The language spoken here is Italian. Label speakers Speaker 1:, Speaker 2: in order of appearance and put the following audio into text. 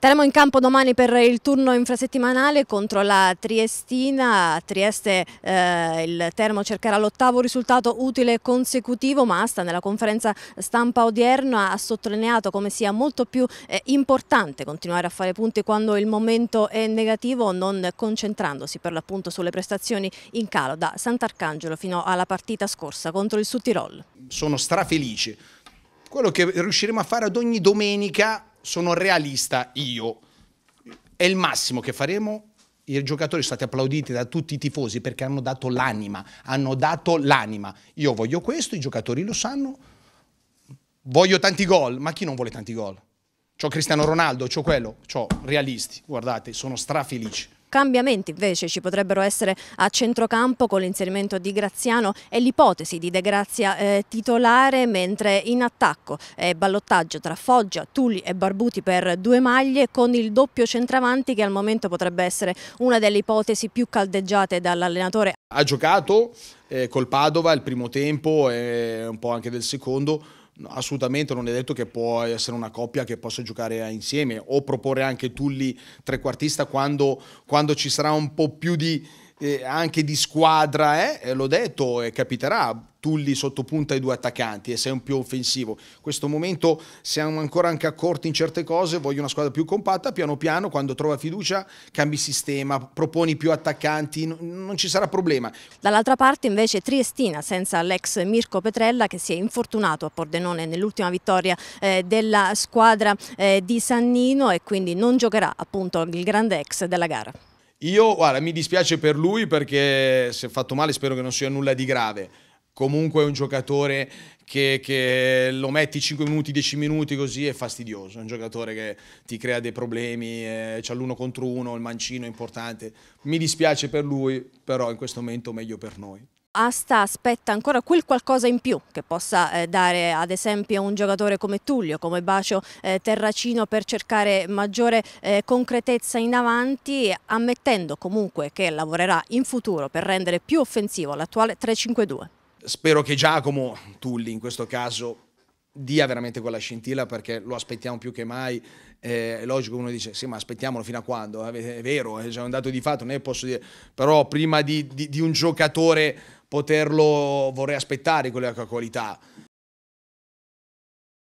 Speaker 1: Teremo in campo domani per il turno infrasettimanale contro la Triestina. A Trieste eh, il Termo cercherà l'ottavo risultato utile consecutivo, ma Asta nella conferenza stampa odierna ha sottolineato come sia molto più eh, importante continuare a fare punti quando il momento è negativo, non concentrandosi per l'appunto sulle prestazioni in calo da Sant'Arcangelo fino alla partita scorsa contro il Sud Tirol.
Speaker 2: Sono strafelice. Quello che riusciremo a fare ad ogni domenica sono realista io. È il massimo che faremo. I giocatori sono stati applauditi da tutti i tifosi perché hanno dato l'anima, hanno dato l'anima. Io voglio questo, i giocatori lo sanno. Voglio tanti gol, ma chi non vuole tanti gol? C'ho Cristiano Ronaldo, c'ho quello, c'ho realisti. Guardate, sono strafelici.
Speaker 1: Cambiamenti invece ci potrebbero essere a centrocampo con l'inserimento di Graziano e l'ipotesi di De Grazia eh, titolare, mentre in attacco è ballottaggio tra Foggia, Tulli e Barbuti per due maglie con il doppio centravanti che al momento potrebbe essere una delle ipotesi più caldeggiate dall'allenatore.
Speaker 2: Ha giocato eh, col Padova il primo tempo e un po' anche del secondo assolutamente non è detto che può essere una coppia che possa giocare insieme o proporre anche Tulli trequartista quando, quando ci sarà un po' più di eh, anche di squadra, eh, l'ho detto, eh, capiterà. Tulli sottopunta ai due attaccanti e sei un più offensivo. In questo momento siamo ancora anche accorti in certe cose, voglio una squadra più compatta, piano piano quando trova fiducia cambi sistema, proponi più attaccanti, non ci sarà problema.
Speaker 1: Dall'altra parte invece Triestina senza l'ex Mirko Petrella che si è infortunato a Pordenone nell'ultima vittoria eh, della squadra eh, di Sannino e quindi non giocherà appunto il grande ex della gara.
Speaker 2: Io, guarda, mi dispiace per lui perché se fatto male spero che non sia nulla di grave. Comunque è un giocatore che, che, lo metti 5 minuti, 10 minuti così è fastidioso. È un giocatore che ti crea dei problemi, eh, c'ha l'uno contro uno, il mancino è importante. Mi dispiace per lui, però in questo momento meglio per noi.
Speaker 1: Asta aspetta ancora quel qualcosa in più che possa eh, dare ad esempio a un giocatore come Tullio, come Bacio eh, Terracino per cercare maggiore eh, concretezza in avanti, ammettendo comunque che lavorerà in futuro per rendere più offensivo l'attuale 3-5-2.
Speaker 2: Spero che Giacomo Tulli in questo caso dia veramente quella scintilla perché lo aspettiamo più che mai. Eh, è logico uno dice sì ma aspettiamolo fino a quando, è vero, è un dato di fatto, non è posso dire, però prima di, di, di un giocatore poterlo vorrei aspettare con la qualità